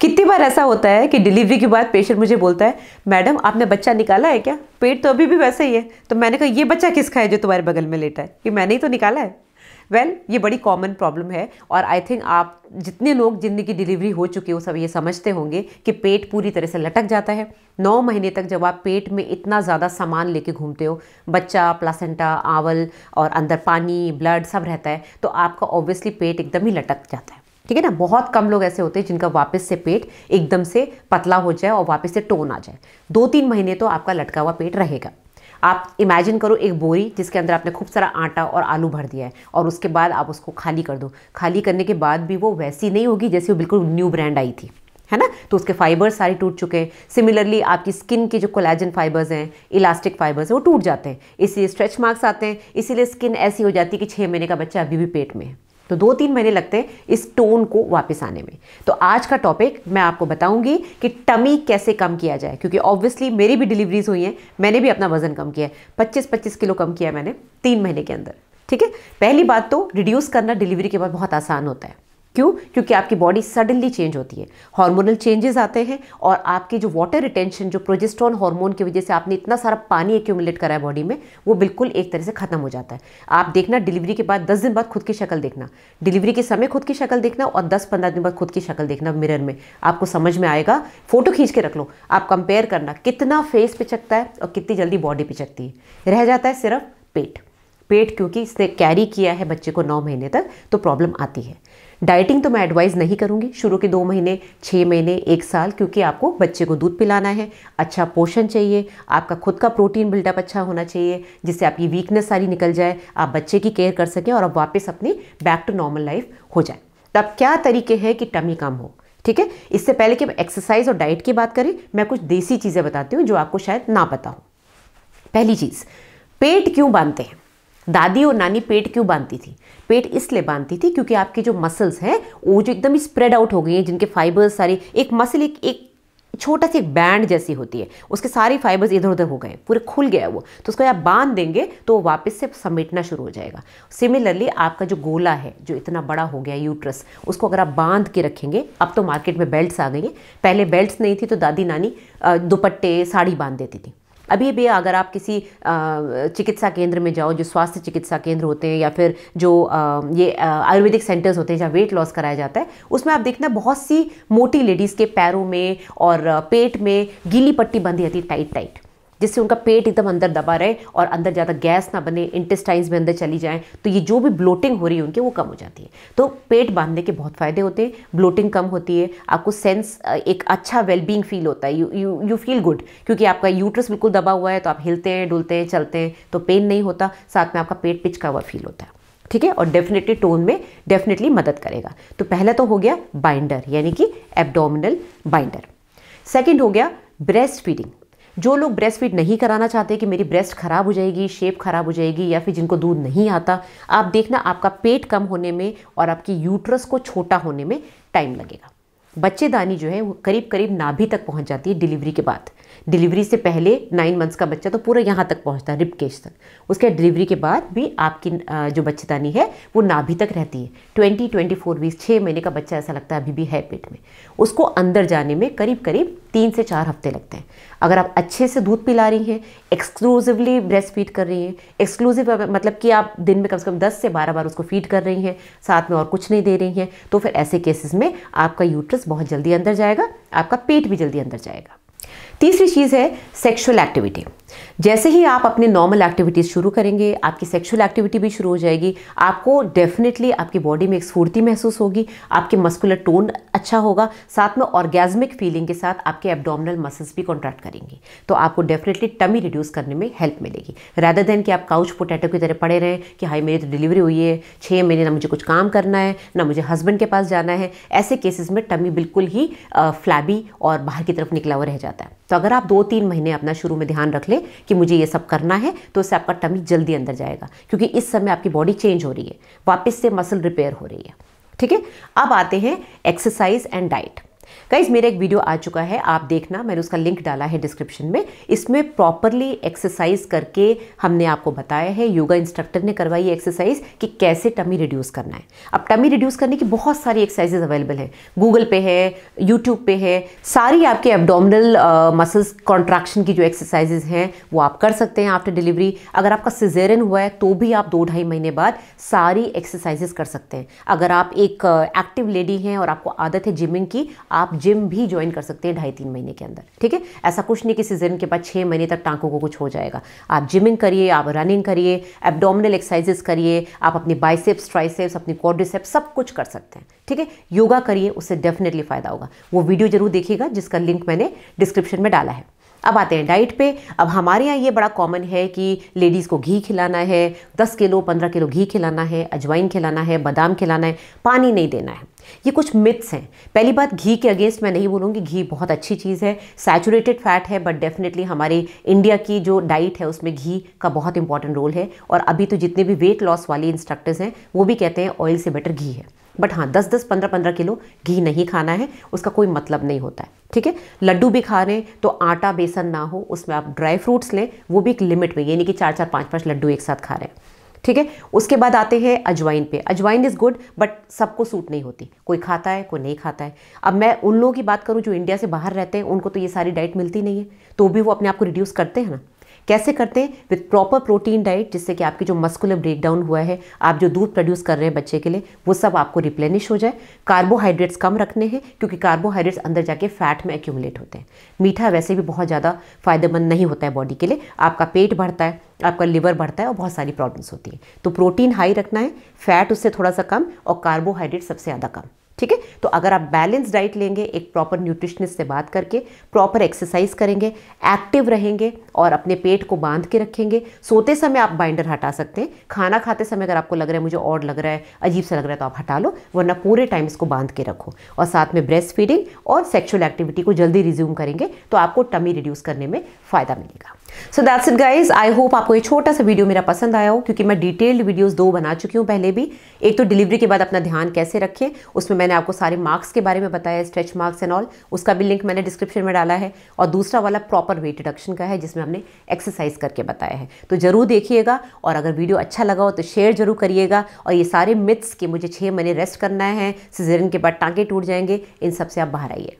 कितनी बार ऐसा होता है कि डिलीवरी के बाद पेशेंट मुझे बोलता है मैडम आपने बच्चा निकाला है क्या पेट तो अभी भी वैसे ही है तो मैंने कहा ये बच्चा किसका है जो तुम्हारे बगल में लेटा है ये मैंने ही तो निकाला है वेल well, ये बड़ी कॉमन प्रॉब्लम है और आई थिंक आप जितने लोग जिनकी डिलीवरी हो चुकी हो सब ये समझते होंगे कि पेट पूरी तरह से लटक जाता है नौ महीने तक जब आप पेट में इतना ज़्यादा सामान लेके घूमते हो बच्चा प्लासेंटा आवल और अंदर पानी ब्लड सब रहता है तो आपका ऑब्वियसली पेट एकदम ही लटक जाता है ठीक है ना बहुत कम लोग ऐसे होते हैं जिनका वापस से पेट एकदम से पतला हो जाए और वापस से टोन आ जाए दो तीन महीने तो आपका लटका हुआ पेट रहेगा आप इमेजिन करो एक बोरी जिसके अंदर आपने खूब सारा आटा और आलू भर दिया है और उसके बाद आप उसको खाली कर दो खाली करने के बाद भी वो वैसी नहीं होगी जैसी वो बिल्कुल न्यू ब्रांड आई थी है ना तो उसके फाइबर्स सारे टूट चुके हैं सिमिलरली आपकी स्किन के जो कोलेजन फाइबर्स हैं इलास्टिक फाइबर्स हैं वो टूट जाते हैं इसलिए स्ट्रेच मार्क्स आते हैं इसीलिए स्किन ऐसी हो जाती है कि छः महीने का बच्चा अभी भी पेट में है तो दो तीन महीने लगते हैं इस टोन को वापस आने में तो आज का टॉपिक मैं आपको बताऊंगी कि टमी कैसे कम किया जाए क्योंकि ऑब्वियसली मेरी भी डिलीवरीज हुई हैं मैंने भी अपना वजन कम किया है पच्चीस पच्चीस किलो कम किया मैंने तीन महीने के अंदर ठीक है पहली बात तो रिड्यूस करना डिलीवरी के बाद बहुत आसान होता है क्यों क्योंकि आपकी बॉडी सडनली चेंज होती है हार्मोनल चेंजेस आते हैं और आपके जो वाटर रिटेंशन जो प्रोजेस्ट्रॉन हार्मोन की वजह से आपने इतना सारा पानी एक्यूमुलेट करा है बॉडी में वो बिल्कुल एक तरह से खत्म हो जाता है आप देखना डिलीवरी के बाद दस दिन बाद खुद की शक्ल देखना डिलीवरी के समय खुद की शक्ल देखना और दस पंद्रह दिन बाद खुद की शक्ल देखना मिरर में आपको समझ में आएगा फोटो खींच के रख लो आप कंपेयर करना कितना फेस पिचकता है और कितनी जल्दी बॉडी पिचकती है रह जाता है सिर्फ पेट पेट क्योंकि इसने कैरी किया है बच्चे को नौ महीने तक तो प्रॉब्लम आती है डाइटिंग तो मैं एडवाइस नहीं करूँगी शुरू के दो महीने छः महीने एक साल क्योंकि आपको बच्चे को दूध पिलाना है अच्छा पोषण चाहिए आपका खुद का प्रोटीन बिल्डअप अच्छा होना चाहिए जिससे आपकी वीकनेस सारी निकल जाए आप बच्चे की केयर कर सकें और आप वापस अपनी बैक टू नॉर्मल लाइफ हो जाए तब क्या तरीके हैं कि टमी कम हो ठीक है इससे पहले कि एक्सरसाइज और डाइट की बात करें मैं कुछ देसी चीज़ें बताती हूँ जो आपको शायद ना पता हो पहली चीज़ पेट क्यों बांधते हैं दादी और नानी पेट क्यों बांधती थी पेट इसलिए बांधती थी क्योंकि आपकी जो मसल्स हैं वो जो एकदम स्प्रेड आउट हो गई हैं जिनके फाइबर्स सारे एक मसल एक एक छोटा सी एक बैंड जैसी होती है उसके सारे फाइबर्स इधर उधर हो गए पूरे खुल गया वो तो उसको आप बांध देंगे तो वो वापस से समेटना शुरू हो जाएगा सिमिलरली आपका जो गोला है जो इतना बड़ा हो गया यूट्रस उसको अगर आप बांध के रखेंगे अब तो मार्केट में बेल्ट्स आ गई हैं पहले बेल्ट्स नहीं थी तो दादी नानी दुपट्टे साड़ी बांध देती थी अभी भी अगर आप किसी चिकित्सा केंद्र में जाओ जो स्वास्थ्य चिकित्सा केंद्र होते हैं या फिर जो ये आयुर्वेदिक सेंटर्स होते हैं जहाँ वेट लॉस कराया जाता है उसमें आप देखना बहुत सी मोटी लेडीज़ के पैरों में और पेट में गीली पट्टी बंधी रहती टाइट टाइट जिससे उनका पेट एकदम अंदर दबा रहे और अंदर ज़्यादा गैस ना बने इंटेस्टाइंस में अंदर चली जाएँ तो ये जो भी ब्लोटिंग हो रही है उनकी वो कम हो जाती है तो पेट बांधने के बहुत फ़ायदे होते हैं ब्लोटिंग कम होती है आपको सेंस एक अच्छा वेलबींग फील होता है यू यू फील गुड क्योंकि आपका यूट्रस बिल्कुल दबा हुआ है तो आप हिलते हैं डुलते हैं चलते हैं तो पेन नहीं होता साथ में आपका पेट पिचका हुआ फील होता है ठीक है और डेफिनेटली टोन में डेफिनेटली मदद करेगा तो पहला तो हो गया बाइंडर यानी कि एब्डोमिनल बाइंडर सेकेंड हो गया ब्रेस्ट फीडिंग जो लोग ब्रेस्ट फीड नहीं कराना चाहते कि मेरी ब्रेस्ट ख़राब हो जाएगी शेप ख़राब हो जाएगी या फिर जिनको दूध नहीं आता आप देखना आपका पेट कम होने में और आपकी यूट्रस को छोटा होने में टाइम लगेगा बच्चेदानी जो है वो करीब करीब नाभि तक पहुंच जाती है डिलीवरी के बाद डिलीवरी से पहले नाइन मंथ्स का बच्चा तो पूरा यहाँ तक पहुँचता है रिपकेश तक उसके डिलीवरी के बाद भी आपकी जो बच्चेदानी है वो नाभि तक रहती है ट्वेंटी ट्वेंटी फोर वीक्स छः महीने का बच्चा ऐसा लगता है अभी भी है पेट में उसको अंदर जाने में करीब करीब तीन से चार हफ्ते लगते हैं अगर आप अच्छे से दूध पिला रही हैं एक्सक्लूसिवली ब्रेस्ट फीड कर रही हैं एक्सक्लूसिव मतलब कि आप दिन में कम से कम 10 से 12 बार उसको फीड कर रही हैं साथ में और कुछ नहीं दे रही हैं तो फिर ऐसे केसेस में आपका यूट्रस बहुत जल्दी अंदर जाएगा आपका पेट भी जल्दी अंदर जाएगा तीसरी चीज़ है सेक्सुअल एक्टिविटी जैसे ही आप अपने नॉर्मल एक्टिविटीज़ शुरू करेंगे आपकी सेक्सुअल एक्टिविटी भी शुरू हो जाएगी आपको डेफिनेटली आपकी बॉडी में एक स्फूर्ति महसूस होगी आपके मस्कुलर टोन अच्छा होगा साथ में ऑर्गेजमिक फीलिंग के साथ आपके एब्डोमिनल मसल्स भी कॉन्ट्रैक्ट करेंगे तो आपको डेफिनेटली टमी रिड्यूस करने में हेल्प मिलेगी रैदर देन कि आप काउच पोटैटो की तरह पड़े रहें कि हाई मेरी तो डिलीवरी हुई है छः महीने ना मुझे कुछ काम करना है ना मुझे हस्बैंड के पास जाना है ऐसे केसेस में टमी बिल्कुल ही फ्लैबी और बाहर की तरफ निकला हुआ रह जाता है है तो अगर आप दो तीन महीने अपना शुरू में ध्यान रख लें कि मुझे ये सब करना है तो उससे आपका टमी जल्दी अंदर जाएगा क्योंकि इस समय आपकी बॉडी चेंज हो रही है वापस से मसल रिपेयर हो रही है ठीक है अब आते हैं एक्सरसाइज एंड डाइट गाइज मेरा एक वीडियो आ चुका है आप देखना मैंने उसका लिंक डाला है डिस्क्रिप्शन में इसमें प्रॉपरली एक्सरसाइज करके हमने आपको बताया है योगा इंस्ट्रक्टर ने करवाई एक्सरसाइज कि कैसे टमी रिड्यूस करना है अब टमी रिड्यूस करने की बहुत सारी एक्सरसाइजेज अवेलेबल है गूगल पे है यूट्यूब पे है सारी आपके एबडोमिनल मसल्स कॉन्ट्रैक्शन की जो एक्सरसाइजेज हैं वो आप कर सकते हैं आफ्टर डिलीवरी अगर आपका सिजेरन हुआ है तो भी आप दो ढाई महीने बाद सारी एक्सरसाइजेज कर सकते हैं अगर आप एक एक्टिव लेडी हैं और आपको आदत है जिमिंग की आप जिम भी ज्वाइन कर सकते हैं ढाई तीन महीने के अंदर ठीक है ऐसा कुछ नहीं किसी जिम के बाद छः महीने तक टांकों को कुछ हो जाएगा आप जिमिंग करिए आप रनिंग करिए एबडोमिनल एक्सरसाइजेस करिए आप अपनी बाइसेप्स ट्राइसेप्स अपनी कॉर्डिसेप्स सब कुछ कर सकते हैं ठीक है योगा करिए उससे डेफिनेटली फ़ायदा होगा वो वीडियो जरूर देखिएगा जिसका लिंक मैंने डिस्क्रिप्शन में डाला है अब आते हैं डाइट पे अब हमारे यहाँ ये बड़ा कॉमन है कि लेडीज़ को घी खिलाना है 10 किलो 15 किलो घी खिलाना है अजवाइन खिलाना है बादाम खिलाना है पानी नहीं देना है ये कुछ मिथ्स हैं पहली बात घी के अगेंस्ट मैं नहीं बोलूँगी घी बहुत अच्छी चीज़ है सैचुरेटेड फैट है बट डेफिनेटली हमारे इंडिया की जो डाइट है उसमें घी का बहुत इंपॉर्टेंट रोल है और अभी तो जितने भी वेट लॉस वाले इंस्ट्रक्टर्स हैं वो भी कहते हैं ऑयल से बेटर घी है बट हाँ दस दस पंद्रह पंद्रह किलो घी नहीं खाना है उसका कोई मतलब नहीं होता है ठीक है लड्डू भी खा रहे हैं तो आटा बेसन ना हो उसमें आप ड्राई फ्रूट्स लें वो भी एक लिमिट में यानी कि चार चार पाँच पाँच लड्डू एक साथ खा रहे हैं ठीक है उसके बाद आते हैं अजवाइन पे अजवाइन इज़ गुड बट सबको सूट नहीं होती कोई खाता है कोई नहीं खाता है अब मैं उन लोगों की बात करूँ जो इंडिया से बाहर रहते हैं उनको तो ये सारी डाइट मिलती नहीं है तो भी वो अपने आप को रिड्यूस करते हैं ना कैसे करते हैं विथ प्रॉपर प्रोटीन डाइट जिससे कि आपकी जो मस्कुलर ब्रेकडाउन हुआ है आप जो दूध प्रोड्यूस कर रहे हैं बच्चे के लिए वो सब आपको रिप्लेनिश हो जाए कार्बोहाइड्रेट्स कम रखने हैं क्योंकि कार्बोहाइड्रेट्स अंदर जाके फैट में एक्यूमुलेट होते हैं मीठा वैसे भी बहुत ज़्यादा फायदेमंद नहीं होता है बॉडी के लिए आपका पेट बढ़ता है आपका लिवर बढ़ता है और बहुत सारी प्रॉब्लम्स होती हैं तो प्रोटीन हाई रखना है फैट उससे थोड़ा सा कम और कार्बोहाइड्रेट सबसे ज़्यादा कम ठीक है तो अगर आप बैलेंस डाइट लेंगे एक प्रॉपर न्यूट्रिशनिस्ट से बात करके प्रॉपर एक्सरसाइज करेंगे एक्टिव रहेंगे और अपने पेट को बांध के रखेंगे सोते समय आप बाइंडर हटा सकते हैं खाना खाते समय अगर आपको लग रहा है मुझे और लग रहा है अजीब सा लग रहा है तो आप हटा लो वरना पूरे टाइम इसको बांध के रखो और साथ में ब्रेस्ट फीडिंग और सेक्शुअल एक्टिविटी को जल्दी रिज्यूम करेंगे तो आपको टमी रिड्यूस करने में फ़ायदा मिलेगा so that's it guys I hope आपको ये छोटा सा वीडियो मेरा पसंद आया हो क्योंकि मैं डिटेल्ड वीडियोज़ दो बना चुकी हूँ पहले भी एक तो डिलीवरी के बाद अपना ध्यान कैसे रखें उसमें मैं मैंने आपको सारे मार्क्स के बारे में बताया स्ट्रेच मार्क्स एंड ऑल उसका भी लिंक मैंने डिस्क्रिप्शन में डाला है और दूसरा वाला प्रॉपर वेट रिडक्शन का है जिसमें हमने एक्सरसाइज करके बताया है तो ज़रूर देखिएगा और अगर वीडियो अच्छा लगा हो तो शेयर जरूर करिएगा और ये सारे मिथ्स कि मुझे छः महीने रेस्ट करना है सिजरन के बाद टाँगे टूट जाएंगे इन सबसे आप बाहर आइए